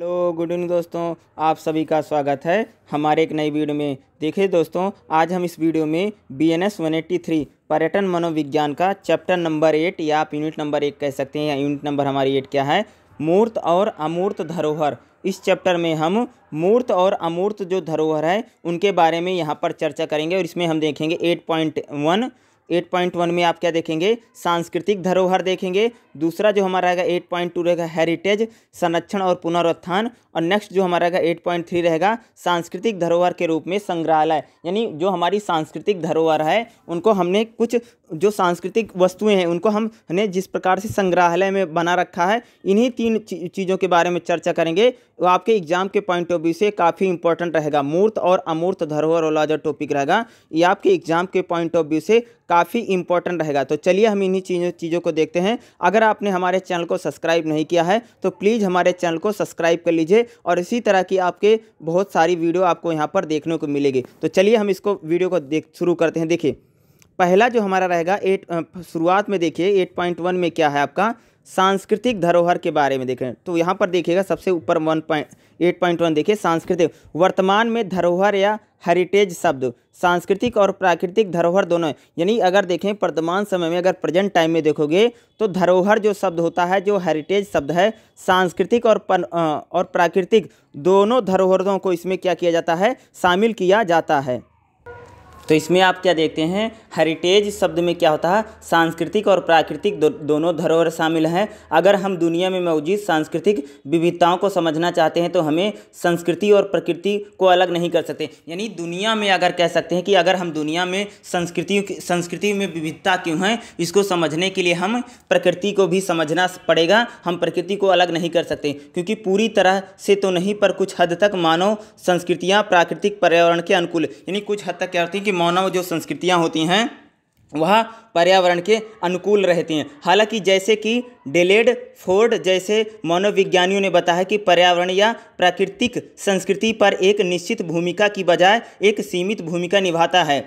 hello good evening दोस्तों आप सभी का स्वागत है हमारे एक नई वीडियो में देखिए दोस्तों आज हम इस वीडियो में B N S one eighty three पर्यटन मनोविज्ञान का चैप्टर नंबर एट या आप यूनिट नंबर एक कह सकते हैं या यूनिट नंबर हमारी एट क्या है मूर्त और अमूर्त धरोहर इस चैप्टर में हम मूर्त और अमूर्त जो धरोहर है उनके बारे में यहाँ पर चर्चा करेंगे और इसमें हम देखेंगे एट पॉइंट वन 8.1 में आप क्या देखेंगे सांस्कृतिक धरोहर देखेंगे दूसरा जो हमारा रहेगा 8.2 रहेगा हेरिटेज संरक्षण और पुनरुत्थान और नेक्स्ट जो हमारा रहेगा 8.3 रहेगा सांस्कृतिक धरोहर के रूप में संग्रहालय यानी जो हमारी सांस्कृतिक धरोहर है उनको हमने कुछ जो सांस्कृतिक वस्तुएँ हैं उनको हमने जिस प्रकार से संग्रहालय में बना रखा है इन्हीं तीन चीज़ों के बारे में चर्चा करेंगे तो आपके एग्जाम के पॉइंट ऑफ व्यू से काफ़ी इंपॉर्टेंट रहेगा मूर्त और अमूर्त धरोहर वाला जो टॉपिक रहेगा ये आपके एग्जाम के पॉइंट ऑफ व्यू से काफ़ी काफ़ी इंपॉर्टेंट रहेगा तो चलिए हम इन्हीं चीज़ों चीज़ों को देखते हैं अगर आपने हमारे चैनल को सब्सक्राइब नहीं किया है तो प्लीज़ हमारे चैनल को सब्सक्राइब कर लीजिए और इसी तरह की आपके बहुत सारी वीडियो आपको यहाँ पर देखने को मिलेगी तो चलिए हम इसको वीडियो को देख शुरू करते हैं देखिए पहला जो हमारा रहेगा एट शुरुआत में देखिए एट पॉइंट वन में क्या है आपका सांस्कृतिक धरोहर के बारे में देखें तो यहाँ पर देखिएगा सबसे ऊपर one point eight point one देखिए सांस्कृतिक वर्तमान में धरोहर या हेरिटेज शब्द सांस्कृतिक और प्राकृतिक धरोहर दोनों यानी अगर देखें वर्तमान समय में अगर प्रेजेंट टाइम में देखोगे तो धरोहर जो शब्द होता है जो हेरिटेज शब्द है सांस्कृतिक और पर, और प्राकृतिक दोनों धरोहरों को इसमें क्या किया जाता है शामिल किया जाता है तो इसमें आप क्या देखते हैं हेरिटेज शब्द में क्या होता है सांस्कृतिक और प्राकृतिक दो, दोनों धरोहर शामिल हैं अगर हम दुनिया में मौजूद सांस्कृतिक विविधताओं को समझना चाहते हैं तो हमें संस्कृति और प्रकृति को अलग नहीं कर सकते यानी दुनिया में अगर कह सकते हैं कि अगर हम दुनिया में संस्कृति संस्कृति में विविधता क्यों है इसको समझने के लिए हम प्रकृति को भी समझना पड़ेगा हम प्रकृति को अलग नहीं कर सकते क्योंकि पूरी तरह से तो नहीं पर कुछ हद तक मानव संस्कृतियाँ प्राकृतिक पर्यावरण के अनुकूल यानी कुछ हद तक क्या होती है कि मानव जो संस्कृतियाँ होती हैं वह पर्यावरण के अनुकूल रहती हैं हालांकि जैसे कि डेलेड फोर्ड जैसे मनोविज्ञानियों ने बताया कि पर्यावरण या प्राकृतिक संस्कृति पर एक निश्चित भूमिका की बजाय एक सीमित भूमिका निभाता है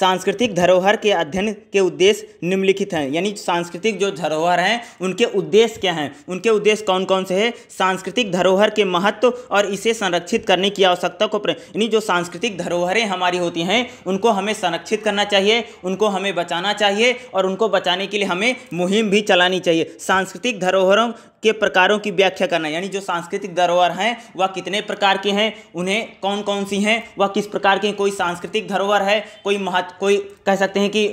सांस्कृतिक धरोहर के अध्ययन के उद्देश्य निम्नलिखित हैं यानी सांस्कृतिक जो धरोहर हैं उनके उद्देश्य क्या हैं उनके उद्देश्य कौन कौन से हैं सांस्कृतिक धरोहर के महत्व और इसे संरक्षित करने की आवश्यकता को यानी जो सांस्कृतिक धरोहरें हमारी होती हैं उनको हमें संरक्षित करना चाहिए उनको हमें बचाना चाहिए और उनको बचाने के लिए हमें मुहिम भी चलानी चाहिए सांस्कृतिक धरोहरों के प्रकारों की व्याख्या करना यानी जो सांस्कृतिक धरोहर हैं वह कितने प्रकार के हैं उन्हें कौन कौन सी हैं वह किस प्रकार के कोई सांस्कृतिक धरोहर है कोई महा अर्थात कोई कह सकते हैं कि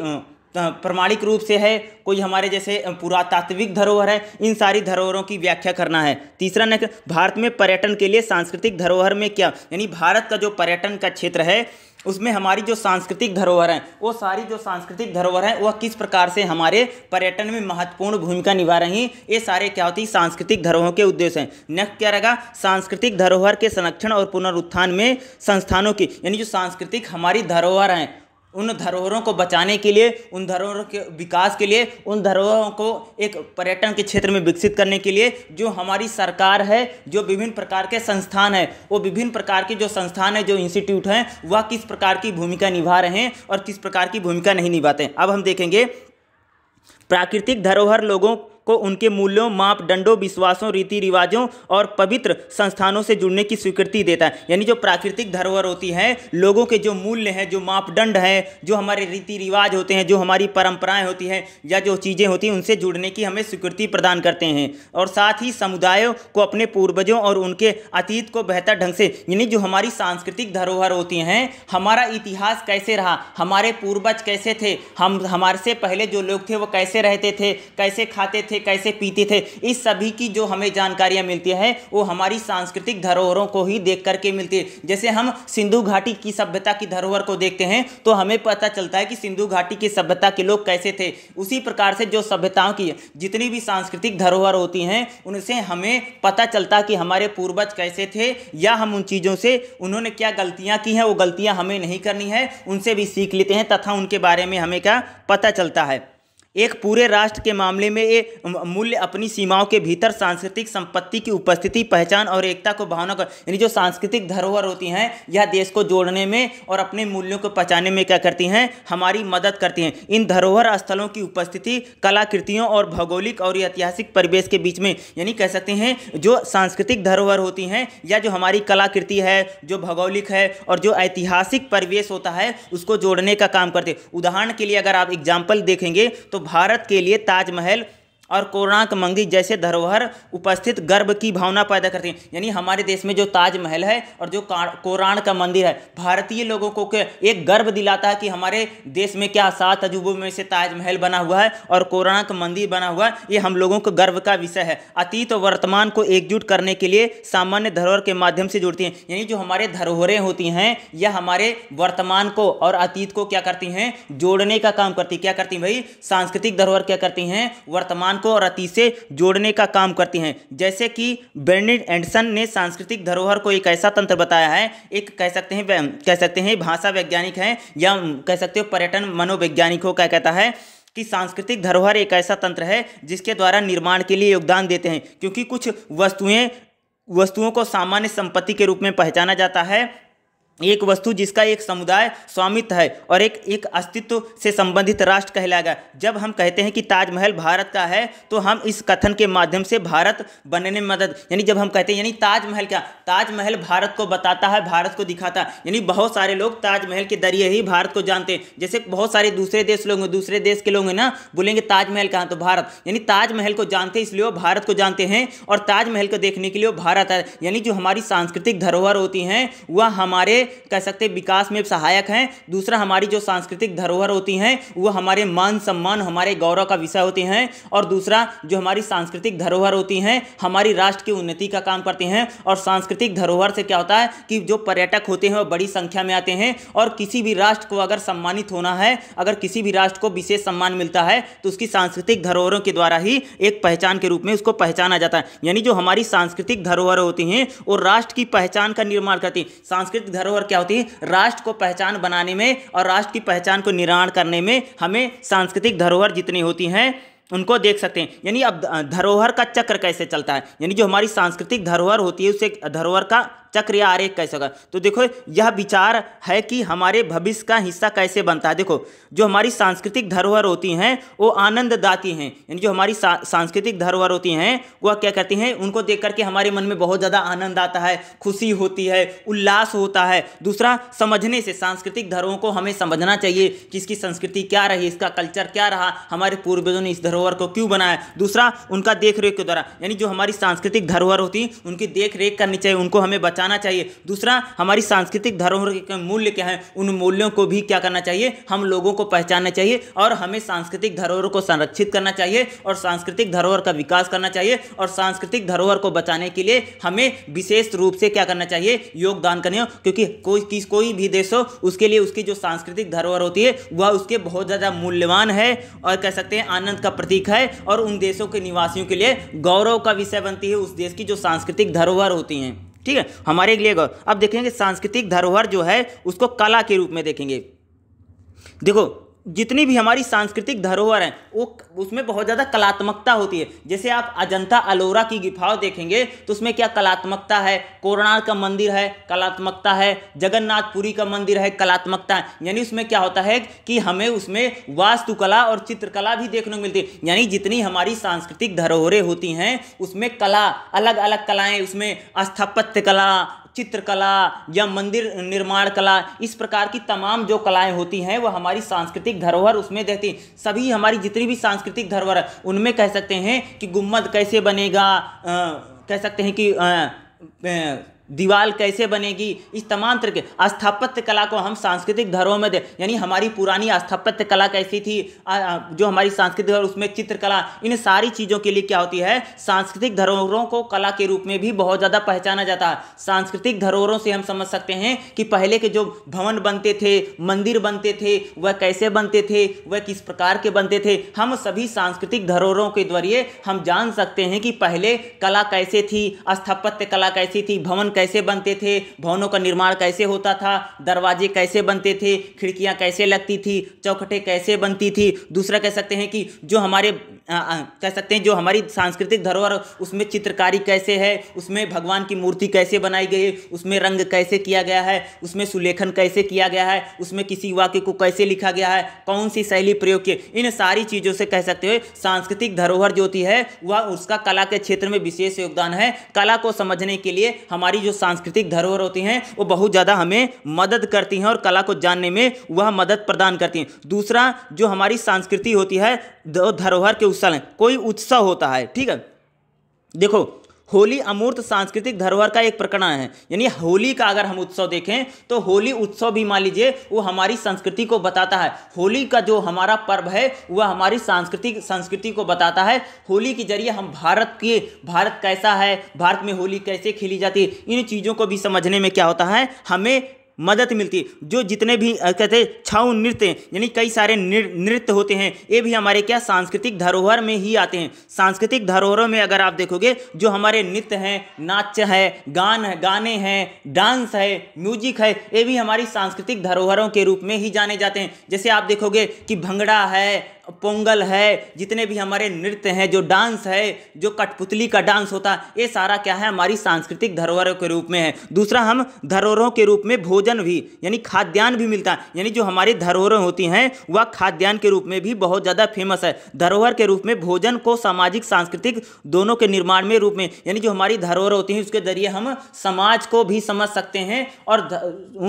प्रमाणिक रूप से है कोई हमारे जैसे पुरातात्विक धरोहर है इन सारी धरोहरों की व्याख्या करना है तीसरा न भारत में पर्यटन के लिए सांस्कृतिक धरोहर में क्या यानी भारत का जो पर्यटन का क्षेत्र है उसमें हमारी जो सांस्कृतिक धरोहर हैं वो सारी जो सांस्कृतिक धरोहर हैं वह किस प्रकार से हमारे पर्यटन में महत्वपूर्ण भूमिका निभा रही ये सारे क्या होती सांस्कृतिक धरोहर के उद्देश्य हैं नेक्स्ट क्या रहेगा सांस्कृतिक धरोहर के संरक्षण और पुनरुत्थान में संस्थानों की यानी जो सांस्कृतिक हमारी धरोहर हैं उन धरोहरों को बचाने के लिए उन धरोहरों के विकास के लिए उन धरोहरों को एक पर्यटन के क्षेत्र में विकसित करने के लिए जो हमारी सरकार है जो विभिन्न प्रकार के संस्थान है वो विभिन्न प्रकार के जो संस्थान है जो इंस्टीट्यूट हैं वह किस प्रकार की भूमिका निभा रहे हैं और किस प्रकार की भूमिका नहीं निभाते अब हम देखेंगे प्राकृतिक धरोहर लोगों को उनके मूल्यों मापदंडों विश्वासों रीति रिवाजों और पवित्र संस्थानों से जुड़ने की स्वीकृति देता है यानी जो प्राकृतिक धरोहर होती है लोगों के जो मूल्य हैं जो मापदंड हैं जो हमारे रीति रिवाज होते हैं जो हमारी परंपराएं होती हैं या जो चीज़ें होती हैं उनसे जुड़ने की हमें स्वीकृति प्रदान करते हैं और साथ ही समुदायों को अपने पूर्वजों और उनके अतीत को बेहतर ढंग से यानी जो हमारी सांस्कृतिक धरोहर होती हैं हमारा इतिहास कैसे रहा हमारे पूर्वज कैसे थे हम हमारे से पहले जो लोग थे वो कैसे रहते थे कैसे खाते थे कैसे पीते थे इस सभी की जो हमें जानकारियाँ मिलती है वो हमारी सांस्कृतिक धरोहरों को ही देख करके मिलती है जैसे हम सिंधु घाटी की सभ्यता की धरोहर को देखते हैं तो हमें पता चलता है कि सिंधु घाटी की सभ्यता के लोग कैसे थे उसी प्रकार से जो सभ्यताओं की जितनी भी सांस्कृतिक धरोहर होती हैं उनसे हमें पता चलता कि हमारे पूर्वज कैसे थे या हम उन चीज़ों से उन्होंने क्या गलतियाँ की हैं वो गलतियाँ हमें नहीं करनी है उनसे भी सीख लेते हैं तथा उनके बारे में हमें क्या पता चलता है एक पूरे राष्ट्र के मामले में ये मूल्य अपनी सीमाओं के भीतर सांस्कृतिक संपत्ति की उपस्थिति पहचान और एकता को भावना कर यानी जो सांस्कृतिक धरोहर होती हैं यह देश को जोड़ने में और अपने मूल्यों को पहचाने में क्या करती हैं हमारी मदद करती हैं इन धरोहर स्थलों की उपस्थिति कलाकृतियों और भौगोलिक और ऐतिहासिक परिवेश के बीच में यानी कह सकते हैं जो सांस्कृतिक धरोहर होती हैं या जो हमारी कलाकृति है जो भौगोलिक है और जो ऐतिहासिक परिवेश होता है उसको जोड़ने का काम करते उदाहरण के लिए अगर आप एग्जाम्पल देखेंगे तो तो भारत के लिए ताजमहल और कोणार्क मंदिर जैसे धरोहर उपस्थित गर्व की भावना पैदा करती हैं यानी हमारे देश में जो ताजमहल है और जो कोणार्क का मंदिर है भारतीय लोगों को एक गर्व दिलाता है कि हमारे देश में क्या सात अजूबों में से ताजमहल बना हुआ है और कोणार्क का मंदिर बना हुआ है ये हम लोगों को गर्व का विषय है अतीत और वर्तमान को एकजुट करने के लिए सामान्य धरोहर के माध्यम से जुड़ती हैं यानी जो हमारे धरोहरें होती हैं यह हमारे वर्तमान को और अतीत को क्या करती हैं जोड़ने का काम करती क्या करती भाई सांस्कृतिक धरोहर क्या करती हैं वर्तमान को और अति से जोड़ने का काम करती हैं जैसे कि ब्रेंडेड एंडसन ने सांस्कृतिक धरोहर को एक ऐसा तंत्र बताया है एक कह सकते हैं कह सकते हैं भाषा वैज्ञानिक हैं या कह सकते हो पर्यटन मनोवैज्ञानिकों का कहता है कि सांस्कृतिक धरोहर एक ऐसा तंत्र है जिसके द्वारा निर्माण के लिए योगदान देते हैं क्योंकि कुछ वस्तुएँ वस्तुओं को सामान्य संपत्ति के रूप में पहचाना जाता है एक वस्तु जिसका एक समुदाय स्वामित्व है और एक एक अस्तित्व से संबंधित राष्ट्र कहलाएगा जब हम कहते हैं कि ताजमहल भारत का है तो हम इस कथन के माध्यम से भारत बनने में मदद यानी जब हम कहते हैं यानी ताजमहल क्या ताजमहल भारत को बताता है भारत को दिखाता है यानी बहुत सारे लोग ताजमहल के जरिए ही भारत को जानते हैं जैसे बहुत सारे दूसरे देश लोग दूसरे देश के लोग हैं ना बोलेंगे ताजमहल कहाँ तो भारत यानी ताजमहल को जानते इसलिए वो भारत को जानते हैं और ताजमहल को देखने के लिए भारत है यानी जो हमारी सांस्कृतिक धरोहर होती हैं वह हमारे कह सकते विकास में सहायक हैं दूसरा हमारी जो सांस्कृतिक धरोहर होती हैं वो हमारे मान सम्मान हमारे गौरव का विषय होते हैं और दूसरा जो हमारी सांस्कृतिक धरोहर होती हैं हमारी राष्ट्र की उन्नति का काम करते हैं और सांस्कृतिक धरोहर से क्या होता है कि जो पर्यटक होते हैं वो बड़ी संख्या में आते हैं और किसी भी राष्ट्र को अगर सम्मानित होना है अगर किसी भी राष्ट्र को विशेष सम्मान मिलता है तो उसकी सांस्कृतिक धरोहरों के द्वारा ही एक पहचान के रूप में उसको पहचाना जाता है यानी जो हमारी सांस्कृतिक धरोहर होती हैं वो राष्ट्र की पहचान का निर्माण करती हैं सांस्कृतिक धरोहर और क्या होती है राष्ट्र को पहचान बनाने में और राष्ट्र की पहचान को निर्माण करने में हमें सांस्कृतिक धरोहर जितनी होती हैं उनको देख सकते हैं यानी अब धरोहर का चक्र कैसे चलता है यानी जो हमारी सांस्कृतिक धरोहर होती है उसे धरोहर का चक्र या आरेख कैसे होगा तो देखो यह विचार है कि हमारे भविष्य का हिस्सा कैसे बनता है देखो जो हमारी सांस्कृतिक धरोहर होती हैं वो आनंददाती हैं यानी जो हमारी सा, सांस्कृतिक धरोहर होती हैं वह क्या करती हैं उनको देख करके हमारे मन में बहुत ज़्यादा आनंद आता है खुशी होती है उल्लास होता है दूसरा समझने से सांस्कृतिक धरोहर को हमें समझना चाहिए कि इसकी संस्कृति क्या रही इसका कल्चर क्या रहा हमारे पूर्वजों ने इस धरोहर को क्यों बनाया दूसरा उनका देख रेख के द्वारा यानी जो हमारी सांस्कृतिक धरोहर होती उनकी देख रेख करनी चाहिए उनको हमें बचाना चाहिए दूसरा हमारी सांस्कृतिक धरोहर के मूल्य क्या हैं उन मूल्यों को भी क्या करना चाहिए हम लोगों को पहचानना चाहिए और हमें सांस्कृतिक धरोहर को संरक्षित करना चाहिए और सांस्कृतिक धरोहर का विकास करना चाहिए और सांस्कृतिक धरोहर को बचाने के लिए हमें विशेष रूप से क्या करना चाहिए योगदान करने क्योंकि कोई किस कोई भी देश हो उसके लिए उसकी जो सांस्कृतिक धरोहर होती है वह उसके बहुत ज़्यादा मूल्यवान है और कह सकते हैं आनंद का प्रतीक है और उन देशों के निवासियों के लिए गौरव का विषय बनती है उस देश की जो सांस्कृतिक धरोहर होती हैं ठीक है हमारे लिए अब देखेंगे सांस्कृतिक धरोहर जो है उसको कला के रूप में देखेंगे देखो जितनी भी हमारी सांस्कृतिक धरोहर हैं वो उसमें बहुत ज़्यादा कलात्मकता होती है जैसे आप अजंता अलोरा की गुफाओं देखेंगे तो उसमें क्या कलात्मकता है कोरणार का मंदिर है कलात्मकता है जगन्नाथपुरी का मंदिर है कलात्मकता है यानी उसमें क्या होता है कि हमें उसमें वास्तुकला और चित्रकला भी देखने को मिलती है यानी जितनी हमारी सांस्कृतिक धरोहरें होती हैं उसमें कला अलग अलग कलाएँ उसमें स्थापत्य कला चित्रकला या मंदिर निर्माण कला इस प्रकार की तमाम जो कलाएं होती हैं वह हमारी सांस्कृतिक धरोहर उसमें रहती सभी हमारी जितनी भी सांस्कृतिक धरोहर उनमें कह सकते हैं कि गुम्मद कैसे बनेगा आ, कह सकते हैं कि आ, आ, दीवार कैसे बनेगी इस तमाम तरह के स्थापत्य कला को हम सांस्कृतिक धरोहर में दे यानी हमारी पुरानी स्थापत्य कला कैसी थी जो हमारी सांस्कृतिक धरोहर उसमें चित्रकला इन सारी चीज़ों के लिए क्या होती है सांस्कृतिक धरोहरों को कला के रूप में भी बहुत ज़्यादा पहचाना जाता है सांस्कृतिक धरोहरों से हम समझ सकते हैं कि पहले के जो भवन बनते थे मंदिर बनते थे वह कैसे बनते थे वह किस प्रकार के बनते थे हम सभी सांस्कृतिक धरोहरों के जरिए हम जान सकते हैं कि पहले कला कैसे थी स्थापत्य कला कैसी थी भवन कैसे बनते थे भवनों का निर्माण कैसे होता था दरवाजे कैसे बनते थे खिड़कियाँ कैसे लगती थी चौखटें कैसे बनती थी दूसरा कह सकते हैं कि जो हमारे कह सकते हैं जो हमारी सांस्कृतिक धरोहर उसमें चित्रकारी कैसे है उसमें भगवान की मूर्ति कैसे बनाई गई है उसमें रंग कैसे किया गया है उसमें सुलेखन कैसे किया गया है उसमें किसी वाक्य को कैसे लिखा गया है कौन सी शैली प्रयोग की इन सारी चीज़ों से कह सकते हो सांस्कृतिक धरोहर जो होती है वह उसका कला के क्षेत्र में विशेष योगदान है कला को समझने के लिए हमारी जो सांस्कृतिक धरोहर होती हैं वो बहुत ज़्यादा हमें मदद करती हैं और कला को जानने में वह मदद प्रदान करती हैं दूसरा जो हमारी संस्कृति होती है धरोहर के उस उत्सव है कोई उत्सव होता है ठीक है देखो होली अमूर्त सांस्कृतिक धरोहर का एक प्रकरण है यानी होली का अगर हम उत्सव देखें तो होली उत्सव भी मान लीजिए वो हमारी संस्कृति को बताता है होली का जो हमारा पर्व है वह हमारी सांस्कृतिक संस्कृति को बताता है होली के जरिए हम भारत के भारत कैसा है भारत में होली कैसे खेली जाती है इन चीज़ों को भी समझने में क्या होता है हमें मदद मिलती जो जितने भी कहते हैं छाऊ नृत्य यानी कई सारे नृत्य होते हैं ये भी हमारे क्या सांस्कृतिक धरोहर में ही आते हैं सांस्कृतिक धरोहरों में अगर आप देखोगे जो हमारे नृत्य हैं नाच है गान है गाने हैं डांस है म्यूजिक है ये भी हमारी सांस्कृतिक धरोहरों के रूप में ही जाने जाते हैं जैसे आप देखोगे कि भंगड़ा है पोंगल है जितने भी हमारे नृत्य हैं जो डांस है जो कठपुतली का डांस होता है ये सारा क्या है हमारी सांस्कृतिक धरोहरों के रूप में है दूसरा हम धरोहरों के रूप में भोजन भी यानी खाद्यान्न भी मिलता है यानी जो हमारी धरोहरें होती हैं वह खाद्यान्न के रूप में भी बहुत ज़्यादा फेमस है धरोहर के रूप में भोजन को सामाजिक सांस्कृतिक दोनों के निर्माण में रूप में यानी जो हमारी धरोहर होती हैं उसके जरिए हम समाज को भी समझ सकते हैं और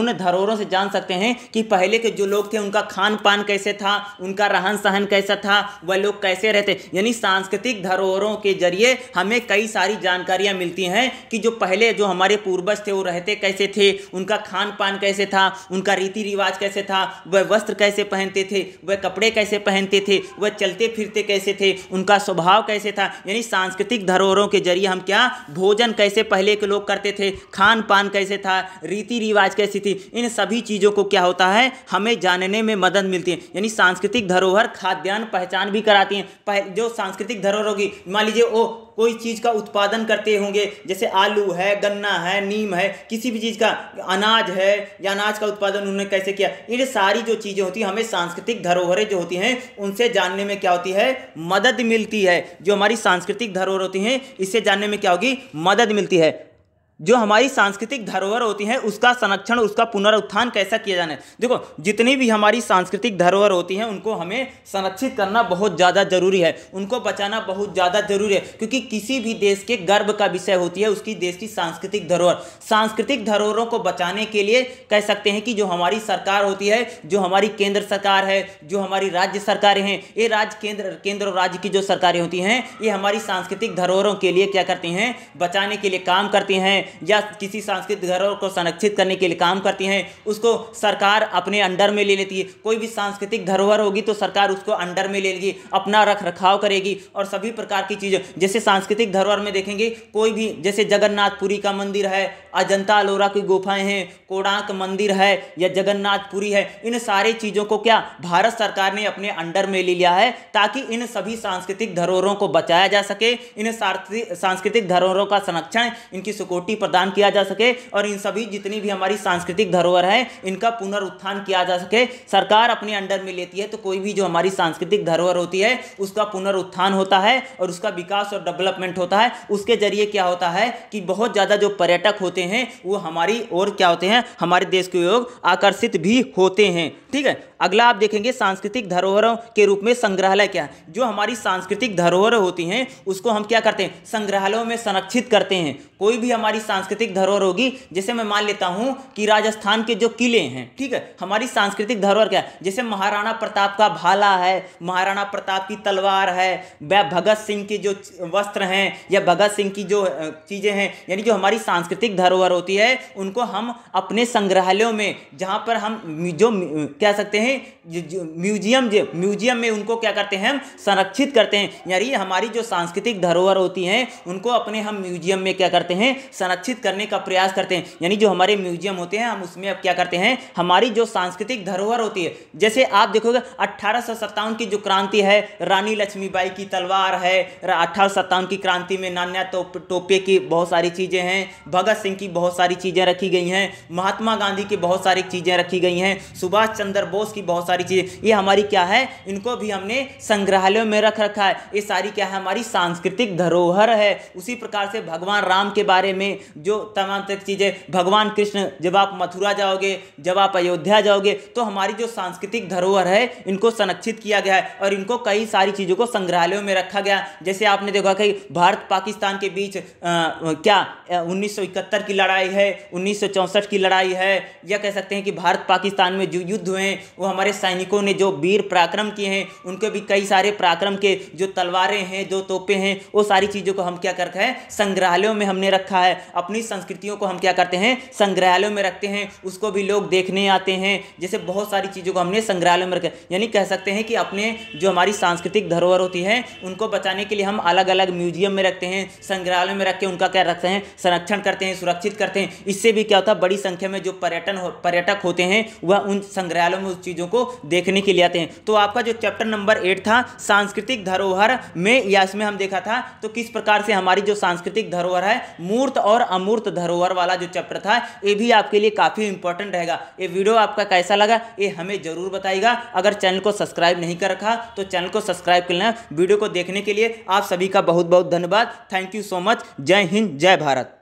उन धरोहरों से जान सकते हैं कि पहले के जो लोग थे उनका खान पान कैसे था उनका रहन सहन कैसा था वह लोग कैसे रहते यानी सांस्कृतिक धरोहरों के जरिए हमें कई सारी जानकारियाँ मिलती हैं कि जो पहले जो हमारे पूर्वज थे वो रहते कैसे थे उनका खान पान कैसे था उनका रीति रिवाज कैसे था वह वस्त्र कैसे पहनते थे वह कपड़े कैसे पहनते थे वह चलते फिरते कैसे थे उनका स्वभाव कैसे था यानी सांस्कृतिक धरोहरों के जरिए हम क्या भोजन कैसे पहले के लोग करते थे खान पान कैसे था रीति रिवाज कैसी थी इन सभी चीज़ों को क्या होता है हमें जानने में मदद मिलती है यानी सांस्कृतिक धरोहर खाद्य खाद्यान्न पहचान भी कराती हैं जो सांस्कृतिक धरोहर होगी मान लीजिए वो कोई चीज़ का उत्पादन करते होंगे जैसे आलू है गन्ना है नीम है किसी भी चीज़ का अनाज है या अनाज का उत्पादन उन्होंने कैसे किया ये सारी जो चीज़ें होती हैं हमें सांस्कृतिक धरोहरें जो होती हैं उनसे जानने में क्या होती है मदद मिलती है जो हमारी सांस्कृतिक धरोहर होती हैं इससे जानने में क्या होगी मदद मिलती है जो हमारी सांस्कृतिक धरोहर होती है उसका संरक्षण उसका पुनरुत्थान कैसा किया जाना है देखो जितनी भी हमारी सांस्कृतिक धरोहर होती है उनको हमें संरक्षित करना बहुत ज़्यादा जरूरी है उनको बचाना बहुत ज़्यादा जरूरी है क्योंकि किसी भी देश के गर्व का विषय होती है उसकी देश की सांस्कृतिक धरोहर सांस्कृतिक धरोहरों को बचाने के लिए कह सकते हैं कि जो हमारी सरकार होती है जो हमारी केंद्र सरकार है जो हमारी राज्य सरकारें हैं ये राज्य केंद्र केंद्र और राज्य की जो सरकारें होती हैं ये हमारी सांस्कृतिक धरोहरों के लिए क्या करती हैं बचाने के लिए काम करती हैं या किसी सांस्कृतिक धरोहर को संरक्षित करने के लिए काम करती हैं उसको सरकार अपने अंडर में ले लेती है कोई भी सांस्कृतिक धरोहर होगी तो सरकार उसको अंडर में ले लेगी अपना रख रखाव करेगी और सभी प्रकार की चीज़ें जैसे सांस्कृतिक धरोहर में देखेंगे कोई भी जैसे जगन्नाथपुरी का मंदिर है अजंता अलोरा की गुफाएं हैं कोणाक मंदिर है या जगन्नाथपुरी है इन सारी चीज़ों को क्या भारत सरकार ने अपने अंडर में ले लिया है ताकि इन सभी सांस्कृतिक धरोहरों को बचाया जा सके इन सांस्कृतिक धरोहरों का संरक्षण इनकी सिक्योरिटी प्रदान किया जा सके और इन सभी जितनी भी हमारी सांस्कृतिक धरोहर है इनका पुनरुत्थान किया जा सके सरकार अपने अंडर में लेती है तो कोई भी जो हमारी सांस्कृतिक धरोहर होती है उसका पुनरुत्थान होता है और उसका विकास और डेवलपमेंट होता है उसके जरिए क्या होता है कि बहुत ज़्यादा जो पर्यटक होते हैं वो हमारी और क्या होते हैं हमारे देश के लोग आकर्षित भी होते हैं ठीक है अगला आप देखेंगे सांस्कृतिक धरोहरों के रूप में संग्रहालय क्या जो हमारी सांस्कृतिक धरोहर होती हैं उसको हम क्या करते हैं संग्रहालयों में संरक्षित करते हैं कोई भी हमारी सांस्कृतिक धरोहर होगी जैसे मैं मान लेता हूँ कि राजस्थान के जो किले हैं ठीक है हमारी सांस्कृतिक धरोहर क्या है जैसे महाराणा प्रताप का भाला है महाराणा प्रताप की तलवार है वह भगत सिंह के जो वस्त्र हैं या भगत सिंह की जो चीज़ें हैं यानी जो हमारी सांस्कृतिक धरोहर होती है उनको हम अपने संग्रहालयों में जहाँ पर हम जो कह सकते हैं हैं म्यूजियम जो म्यूजियम में उनको क्या करते हैं हम संरक्षित करते हैं यानी हमारी जो सांस्कृतिक धरोहर होती हैं उनको अपने हम म्यूजियम में क्या करते हैं संरक्षित करने का प्रयास करते हैं यानी जो हमारे म्यूजियम होते हैं हम उसमें अब क्या करते हैं हमारी जो सांस्कृतिक धरोहर होती है जैसे आप देखोगे अट्ठारह की जो क्रांति है रानी लक्ष्मीबाई की तलवार है अट्ठारह की क्रांति में नान्या टोपे की बहुत सारी चीज़ें हैं भगत सिंह की बहुत सारी चीज़ें रखी गई हैं महात्मा गांधी की बहुत सारी चीज़ें रखी गई हैं सुभाष चंद्र बोस की बहुत सारी चीज़ें ये हमारी क्या है इनको भी हमने संग्रहालयों में रख रखा है ये सारी क्या है हमारी सांस्कृतिक धरोहर है उसी प्रकार से भगवान राम के बारे में जो तमाम तक चीज़ें भगवान कृष्ण जब आप मथुरा जाओगे जब आप अयोध्या जाओगे तो हमारी जो सांस्कृतिक धरोहर है इनको संरक्षित किया गया है और इनको कई सारी चीज़ों को संग्रहालयों में रखा गया जैसे आपने देखा कि भारत पाकिस्तान के बीच क्या उन्नीस की लड़ाई है उन्नीस की लड़ाई है या कह सकते हैं कि भारत पाकिस्तान में जो युद्ध हुए वो हमारे सैनिकों ने जो वीर पराक्रम किए हैं उनके भी कई सारे पराक्रम के जो तलवारें हैं जो तोपे हैं वो सारी चीज़ों को हम क्या करते हैं संग्रहालयों में हमने रखा है अपनी संस्कृतियों को हम क्या करते हैं संग्रहालयों में रखते हैं उसको भी लोग देखने आते हैं जैसे बहुत सारी चीज़ों को हमने संग्रहालय में रखा यानी कह सकते हैं कि अपने जो हमारी सांस्कृतिक धरोहर होती है उनको बचाने के लिए हम अलग अलग म्यूजियम में रखते हैं संग्रहालय में रख के उनका क्या रखते हैं संरक्षण करते हैं सुरक्षित करते हैं इससे भी क्या होता है बड़ी संख्या में जो पर्यटन पर्यटक होते हैं वह उन संग्रहालयों में उस चीज़ों चीज़ों को देखने के लिए आते हैं तो आपका जो चैप्टर नंबर एट था सांस्कृतिक धरोहर में या इसमें हम देखा था तो किस प्रकार से हमारी जो सांस्कृतिक धरोहर है मूर्त और अमूर्त धरोहर वाला जो चैप्टर था ये भी आपके लिए काफ़ी इंपॉर्टेंट रहेगा ये वीडियो आपका कैसा लगा ये हमें ज़रूर बताएगा अगर चैनल को सब्सक्राइब नहीं कर रखा तो चैनल को सब्सक्राइब कर लेना वीडियो को देखने के लिए आप सभी का बहुत बहुत धन्यवाद थैंक यू सो मच जय हिंद जय भारत